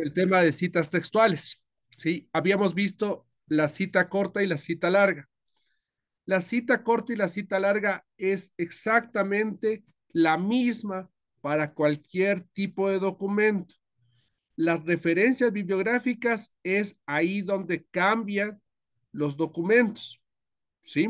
el tema de citas textuales. ¿sí? Habíamos visto la cita corta y la cita larga. La cita corta y la cita larga es exactamente la misma para cualquier tipo de documento. Las referencias bibliográficas es ahí donde cambian los documentos, ¿sí?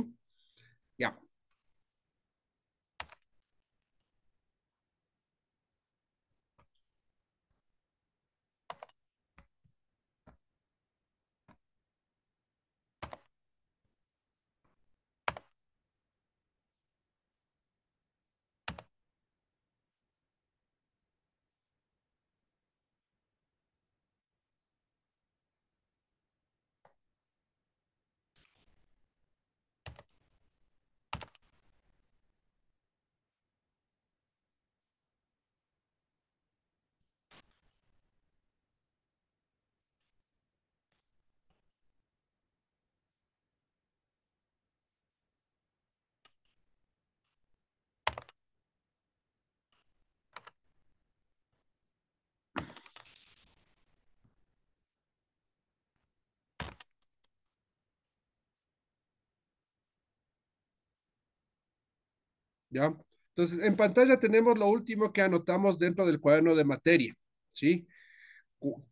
¿ya? Entonces, en pantalla tenemos lo último que anotamos dentro del cuaderno de materia, ¿sí?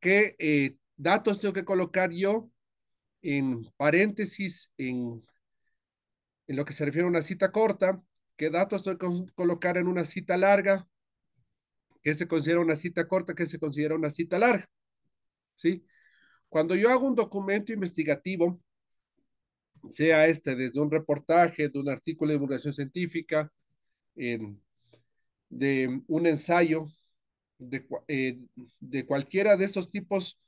¿Qué eh, datos tengo que colocar yo en paréntesis, en, en lo que se refiere a una cita corta? ¿Qué datos tengo que colocar en una cita larga? ¿Qué se considera una cita corta? ¿Qué se considera una cita larga? ¿Sí? Cuando yo hago un documento investigativo, sea este desde un reportaje, de un artículo de divulgación científica, de un ensayo de, eh, de cualquiera de esos tipos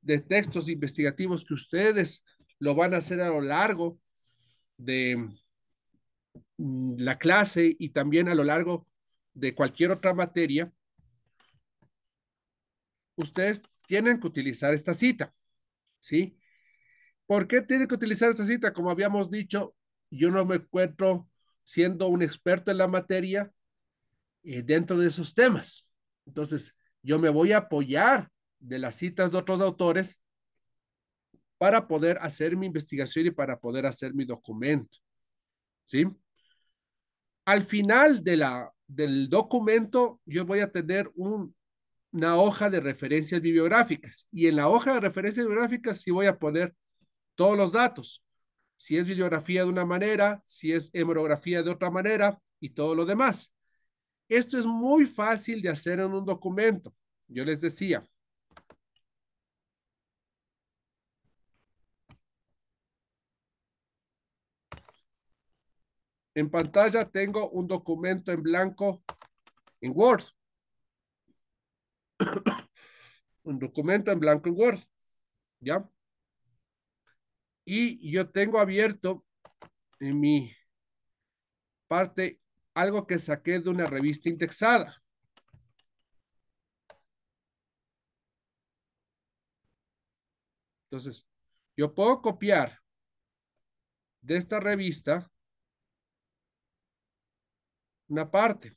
de textos investigativos que ustedes lo van a hacer a lo largo de mm, la clase y también a lo largo de cualquier otra materia, ustedes tienen que utilizar esta cita, ¿sí? ¿Por qué tienen que utilizar esta cita? Como habíamos dicho, yo no me encuentro siendo un experto en la materia eh, dentro de esos temas. Entonces, yo me voy a apoyar de las citas de otros autores para poder hacer mi investigación y para poder hacer mi documento. ¿Sí? Al final de la, del documento, yo voy a tener un, una hoja de referencias bibliográficas y en la hoja de referencias bibliográficas sí voy a poner todos los datos si es bibliografía de una manera, si es hemerografía de otra manera y todo lo demás. Esto es muy fácil de hacer en un documento. Yo les decía. En pantalla tengo un documento en blanco en Word. un documento en blanco en Word. ¿Ya? Y yo tengo abierto en mi parte algo que saqué de una revista indexada. Entonces, yo puedo copiar de esta revista una parte.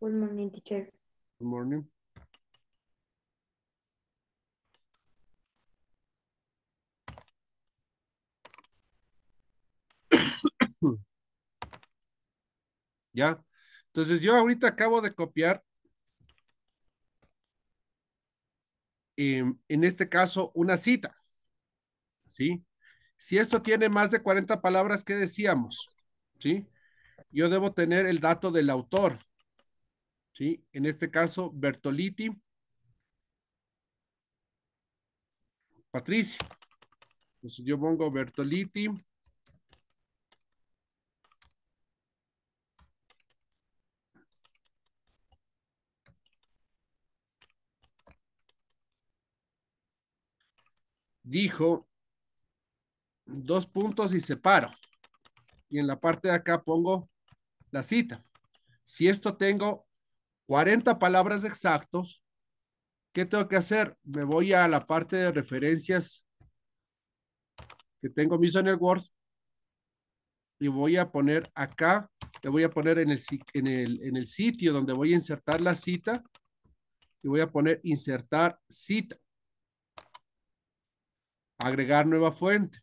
Good morning, teacher. Good morning. ¿Ya? Entonces yo ahorita acabo de copiar, em, en este caso, una cita. ¿Sí? Si esto tiene más de 40 palabras, ¿qué decíamos? ¿Sí? Yo debo tener el dato del autor. ¿sí? En este caso, Bertoliti. Patricia. Entonces yo pongo Bertoliti. Dijo dos puntos y separo. Y en la parte de acá pongo la cita. Si esto tengo 40 palabras exactos, ¿qué tengo que hacer? Me voy a la parte de referencias que tengo mis en el Word y voy a poner acá, le voy a poner en el, en el, en el sitio donde voy a insertar la cita y voy a poner insertar cita. Agregar nueva fuente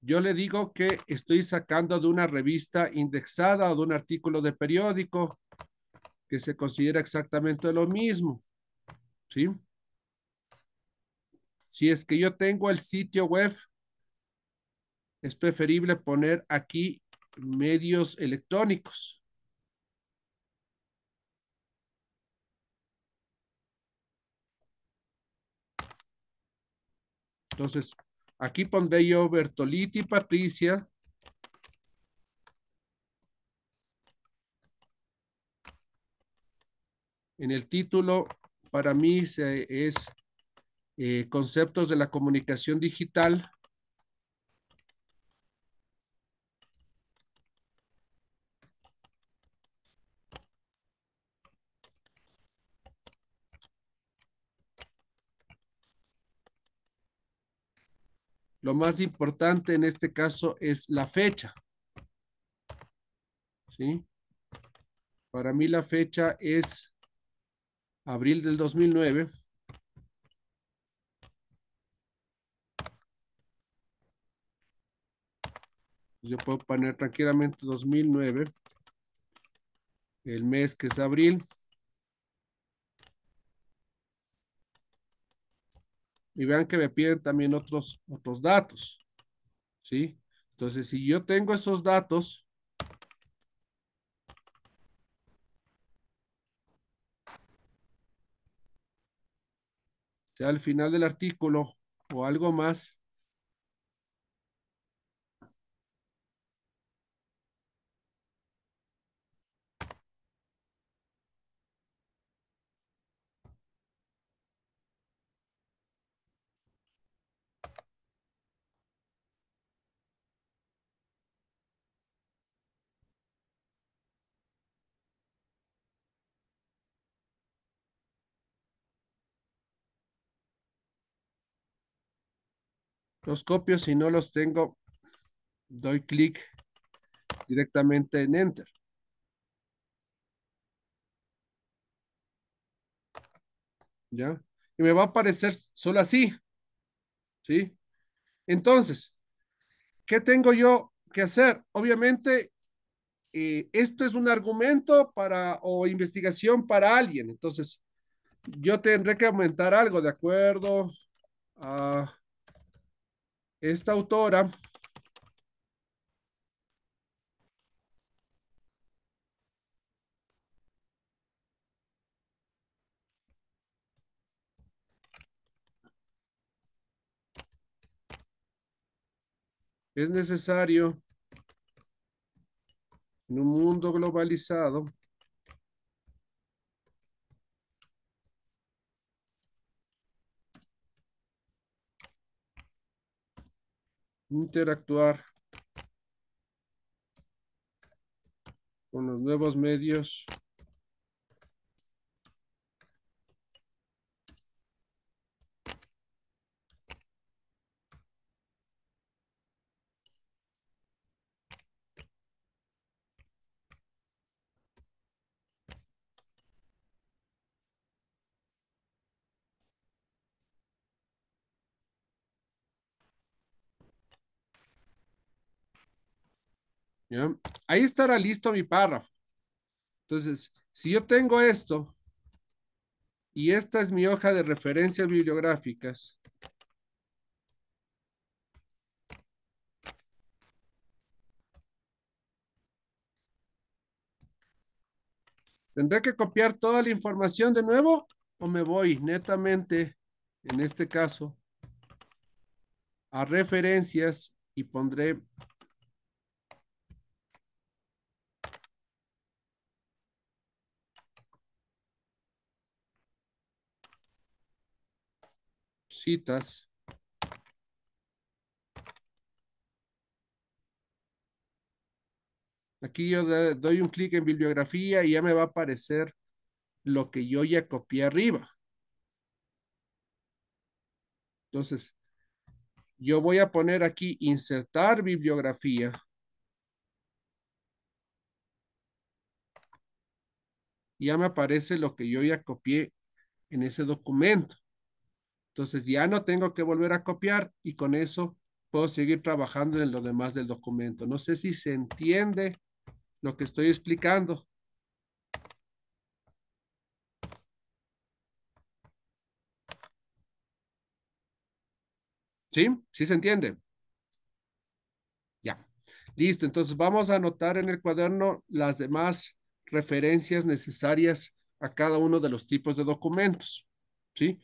yo le digo que estoy sacando de una revista indexada o de un artículo de periódico que se considera exactamente lo mismo. ¿Sí? Si es que yo tengo el sitio web, es preferible poner aquí medios electrónicos. Entonces, Aquí pondré yo Bertoliti, Patricia. En el título, para mí es eh, Conceptos de la Comunicación Digital. Lo más importante en este caso es la fecha. ¿Sí? Para mí la fecha es abril del 2009. Pues yo puedo poner tranquilamente 2009. El mes que es abril. y vean que me piden también otros, otros datos, ¿sí? Entonces, si yo tengo esos datos, sea al final del artículo o algo más, Los copio si no los tengo, doy clic directamente en Enter. ¿Ya? Y me va a aparecer solo así. ¿Sí? Entonces, ¿qué tengo yo que hacer? Obviamente, eh, esto es un argumento para o investigación para alguien. Entonces, yo tendré que aumentar algo de acuerdo a esta autora es necesario en un mundo globalizado interactuar con los nuevos medios Ahí estará listo mi párrafo. Entonces, si yo tengo esto y esta es mi hoja de referencias bibliográficas, ¿Tendré que copiar toda la información de nuevo o me voy netamente, en este caso, a referencias y pondré Aquí yo doy un clic en bibliografía y ya me va a aparecer lo que yo ya copié arriba. Entonces, yo voy a poner aquí insertar bibliografía. Ya me aparece lo que yo ya copié en ese documento. Entonces ya no tengo que volver a copiar y con eso puedo seguir trabajando en lo demás del documento. No sé si se entiende lo que estoy explicando. ¿Sí? ¿Sí se entiende? Ya. Listo, entonces vamos a anotar en el cuaderno las demás referencias necesarias a cada uno de los tipos de documentos. ¿Sí?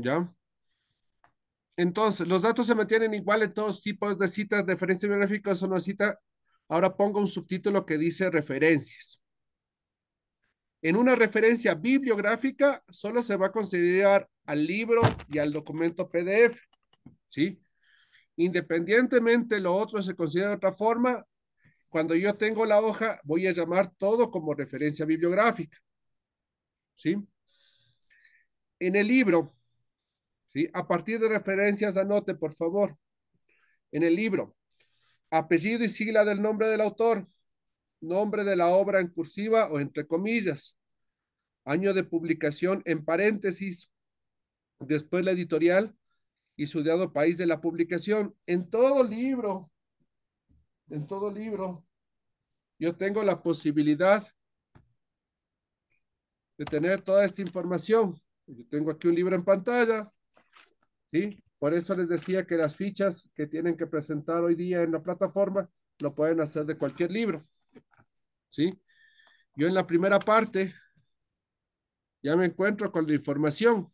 ¿Ya? Entonces, los datos se mantienen igual en todos tipos de citas, referencias bibliográficas o no cita. Ahora pongo un subtítulo que dice referencias. En una referencia bibliográfica solo se va a considerar al libro y al documento PDF, ¿sí? Independientemente lo otro se considera de otra forma, cuando yo tengo la hoja voy a llamar todo como referencia bibliográfica, ¿sí? En el libro a partir de referencias, anote, por favor, en el libro. Apellido y sigla del nombre del autor, nombre de la obra en cursiva o entre comillas, año de publicación en paréntesis, después la editorial y su dado país de la publicación. En todo libro, en todo libro, yo tengo la posibilidad de tener toda esta información. Yo tengo aquí un libro en pantalla, ¿sí? Por eso les decía que las fichas que tienen que presentar hoy día en la plataforma lo pueden hacer de cualquier libro, ¿sí? Yo en la primera parte ya me encuentro con la información,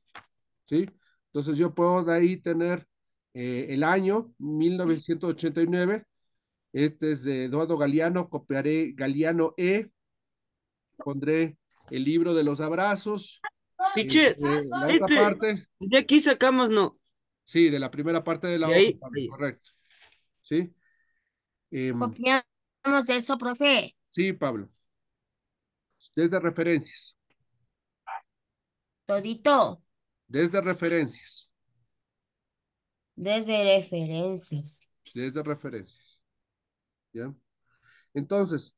¿sí? Entonces yo puedo de ahí tener eh, el año 1989, este es de Eduardo Galeano, copiaré Galeano E, pondré el libro de los abrazos. Piche, de eh, eh, este, aquí sacamos, no, Sí, de la primera parte de la correcto. ¿Sí? Em, ¿Copiamos de eso, profe. Sí, Pablo. Desde referencias. Todito. Desde referencias. Desde referencias. Desde referencias. ¿Ya? Entonces,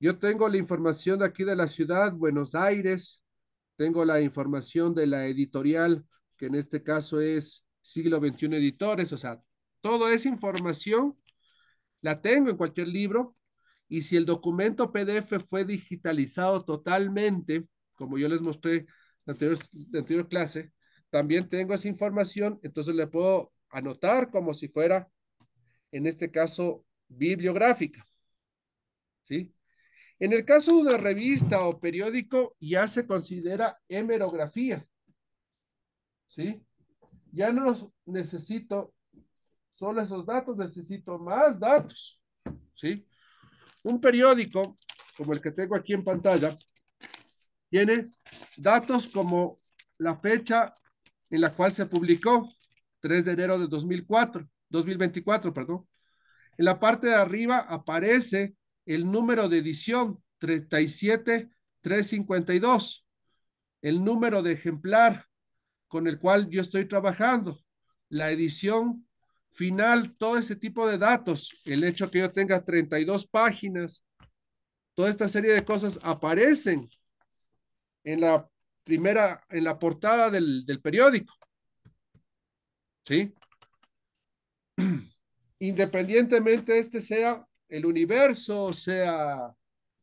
yo tengo la información de aquí de la ciudad, Buenos Aires. Tengo la información de la editorial, que en este caso es siglo XXI editores, o sea, toda esa información la tengo en cualquier libro y si el documento PDF fue digitalizado totalmente, como yo les mostré en la anterior, anterior clase, también tengo esa información, entonces le puedo anotar como si fuera, en este caso, bibliográfica. ¿Sí? En el caso de una revista o periódico, ya se considera hemerografía. ¿Sí? Ya no necesito solo esos datos, necesito más datos. ¿Sí? Un periódico, como el que tengo aquí en pantalla, tiene datos como la fecha en la cual se publicó, 3 de enero de 2004, 2024, perdón. En la parte de arriba aparece el número de edición 37352, el número de ejemplar con el cual yo estoy trabajando, la edición final, todo ese tipo de datos, el hecho que yo tenga 32 páginas, toda esta serie de cosas aparecen en la primera, en la portada del, periódico. ¿Sí? Independientemente este sea el universo, o sea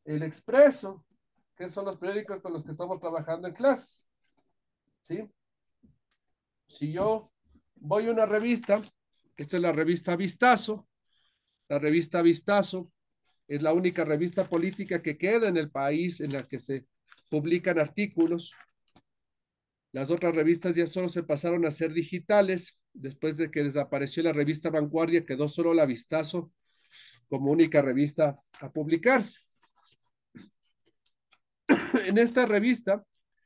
el expreso, que son los periódicos con los que estamos trabajando en clases. ¿Sí? si yo voy a una revista, esta es la revista Vistazo, la revista Vistazo es la única revista política que queda en el país en la que se publican artículos. Las otras revistas ya solo se pasaron a ser digitales después de que desapareció la revista Vanguardia, quedó solo la Vistazo como única revista a publicarse. En esta revista,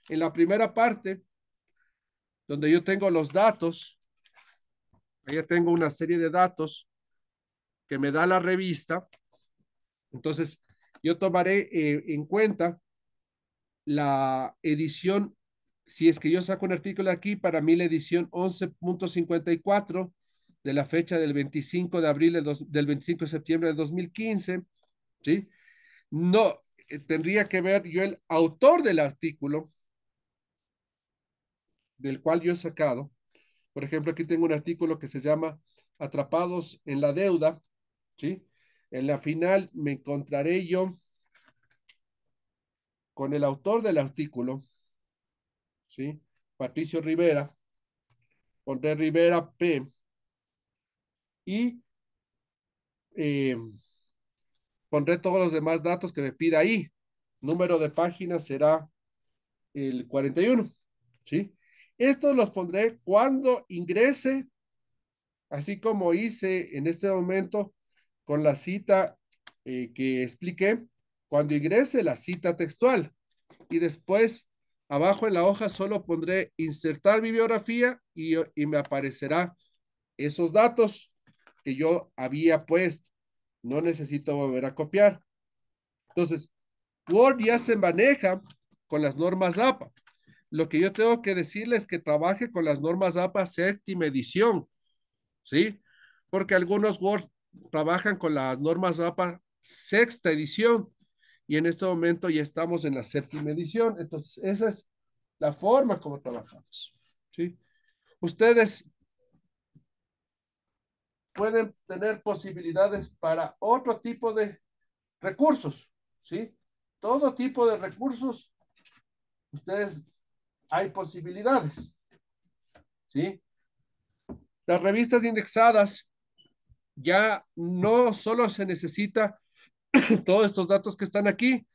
en la primera parte, donde yo tengo los datos. Ahí tengo una serie de datos que me da la revista. Entonces, yo tomaré eh, en cuenta la edición, si es que yo saco un artículo aquí, para mí la edición 11.54 de la fecha del 25 de abril, del 25 de septiembre de 2015, ¿sí? No, eh, tendría que ver yo el autor del artículo, del cual yo he sacado. Por ejemplo, aquí tengo un artículo que se llama Atrapados en la deuda, ¿sí? En la final me encontraré yo con el autor del artículo, ¿sí? Patricio Rivera, pondré Rivera P. Y eh, pondré todos los demás datos que me pida ahí. Número de página será el 41, ¿sí? Estos los pondré cuando ingrese, así como hice en este momento con la cita eh, que expliqué, cuando ingrese la cita textual. Y después, abajo en la hoja, solo pondré insertar bibliografía y, y me aparecerá esos datos que yo había puesto. No necesito volver a copiar. Entonces, Word ya se maneja con las normas APA lo que yo tengo que decirles es que trabaje con las normas APA séptima edición, ¿sí? Porque algunos Word trabajan con las normas APA sexta edición y en este momento ya estamos en la séptima edición. Entonces, esa es la forma como trabajamos, ¿sí? Ustedes pueden tener posibilidades para otro tipo de recursos, ¿sí? Todo tipo de recursos. Ustedes hay posibilidades. ¿Sí? Las revistas indexadas ya no solo se necesita todos estos datos que están aquí,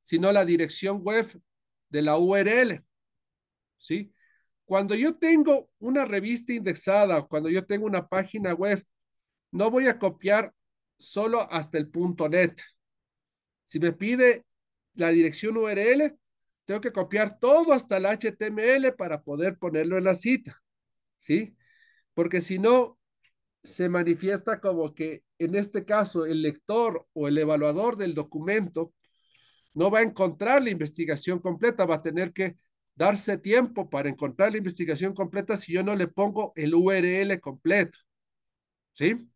sino la dirección web de la URL. ¿Sí? Cuando yo tengo una revista indexada, cuando yo tengo una página web, no voy a copiar solo hasta el punto net. Si me pide la dirección URL, tengo que copiar todo hasta el HTML para poder ponerlo en la cita, ¿sí? Porque si no, se manifiesta como que en este caso el lector o el evaluador del documento no va a encontrar la investigación completa, va a tener que darse tiempo para encontrar la investigación completa si yo no le pongo el URL completo. ¿Sí?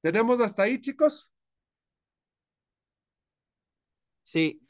¿Tenemos hasta ahí, chicos? Sí.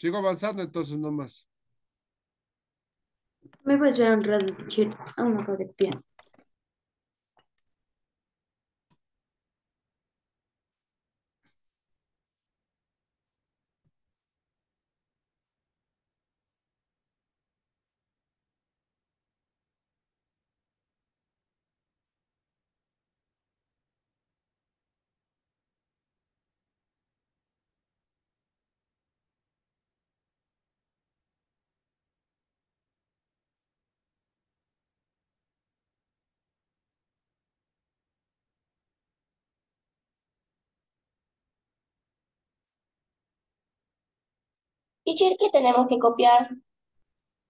Sigo avanzando entonces nomás. Me puedes a un rato, chile. Aún no acabo de piano. ¿qué tenemos que copiar?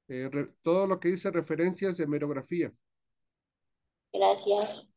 Eh, todo lo que dice referencias de merografía. Gracias.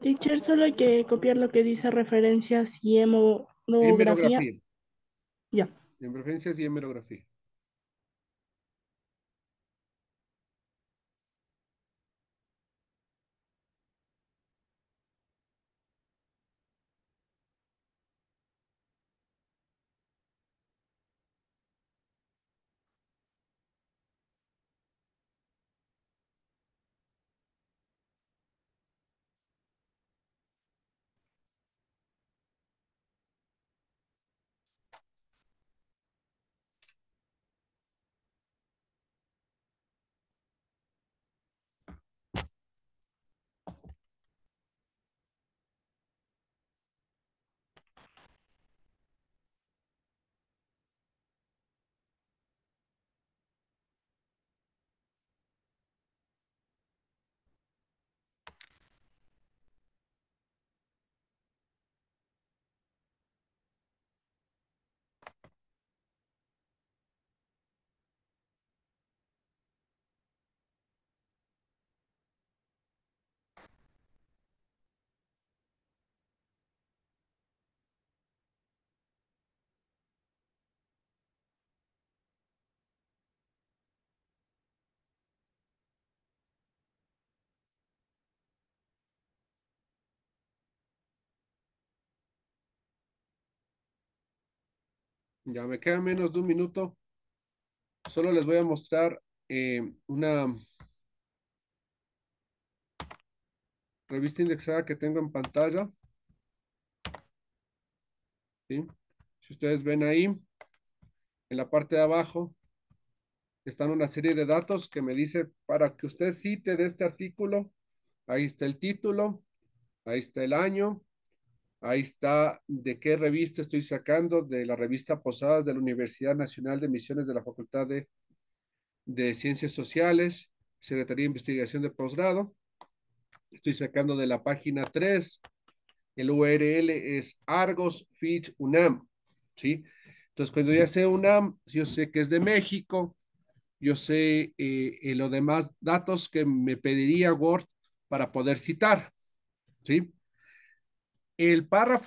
Teacher, solo hay que copiar lo que dice referencias y hemonografía. Ya. En referencias y hemerografía. Ya me queda menos de un minuto. Solo les voy a mostrar eh, una revista indexada que tengo en pantalla. Si ustedes ven ahí, en la parte de abajo, están una serie de datos que me dice para que usted cite de este artículo. Ahí está el título, ahí está el año, Ahí está de qué revista estoy sacando, de la revista Posadas de la Universidad Nacional de Misiones de la Facultad de, Ciencias Sociales, Secretaría de Investigación de Posgrado. Estoy sacando de la página 3. El URL es Argos Fitch UNAM, ¿sí? Entonces, cuando ya sé UNAM, yo sé que es de México, yo sé eh, eh, los demás datos que me pediría Word para poder citar, ¿sí? El párrafo